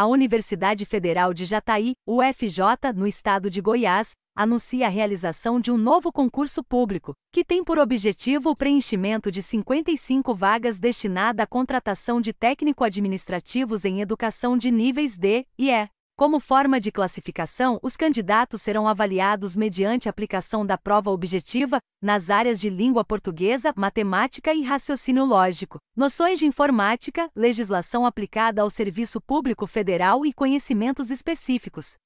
A Universidade Federal de Jataí, UFJ, no estado de Goiás, anuncia a realização de um novo concurso público, que tem por objetivo o preenchimento de 55 vagas destinadas à contratação de técnico administrativos em educação de níveis D e E. Como forma de classificação, os candidatos serão avaliados mediante aplicação da prova objetiva nas áreas de língua portuguesa, matemática e raciocínio lógico, noções de informática, legislação aplicada ao serviço público federal e conhecimentos específicos.